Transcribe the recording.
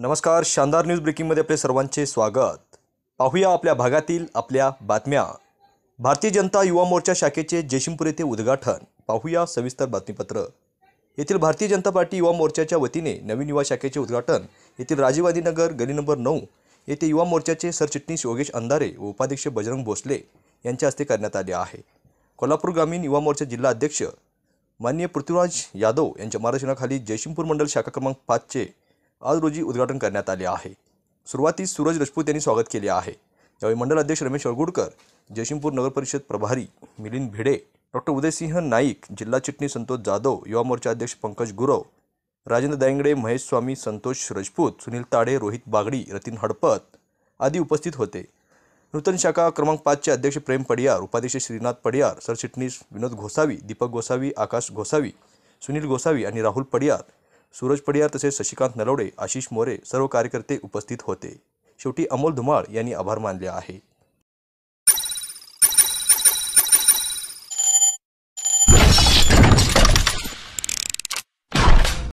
नमस्कार शानदार न्यूज ब्रेकिंगमध्ये आपले सर्वांचे स्वागत पाहूया आपल्या भागातील आपल्या बातम्या भारतीय जनता युवा मोर्चा शाखेचे जयशिमपूर येथे उद्घाटन पाहूया सविस्तर बातमीपत्र येथील भारतीय जनता पार्टी युवा मोर्चाच्या वतीने नवीन युवा शाखेचे उद्घाटन येथील नगर गली नंबर नऊ येथे युवा मोर्चाचे सरचिटणीस योगेश अंधारे व उपाध्यक्ष बजरंग भोसले यांच्या हस्ते करण्यात आले आहे कोल्हापूर ग्रामीण युवा मोर्चा जिल्हा अध्यक्ष माननीय पृथ्वीराज यादव यांच्या मार्गदर्शनाखाली जयशिमपूर मंडल शाखा क्रमांक पाचचे आज रोजी उद्घाटन करण्यात आले आहे सुरुवातीस सूरज रजपूत यांनी स्वागत केले आहे यावेळी मंडल अध्यक्ष रमेश अळगुडकर जयसिंगपूर नगरपरिषद प्रभारी मिलिंद भिडे डॉक्टर उदयसिंह नाईक जिल्हा चिटणीस संतोष जाधव युवा मोर्चा अध्यक्ष पंकज गुरव राजेंद्र दायंगडे महेश स्वामी संतोष राजपूत सुनील ताडे रोहित बागडी रतीन हडपत आदी उपस्थित होते नूतन शाखा क्रमांक पाचचे अध्यक्ष प्रेम पडियार उपाध्यक्ष श्रीनाथ पडियार सरचिटणीस विनोद गोसावी दीपक गोसावी आकाश गोसावी सुनील गोसावी आणि राहुल पडियार सूरज पडियार तसेच शशिकांत नलवडे आशिष मोरे सर्व कार्यकर्ते उपस्थित होते शेवटी अमोल धुमाळ यांनी आभार मानले आहे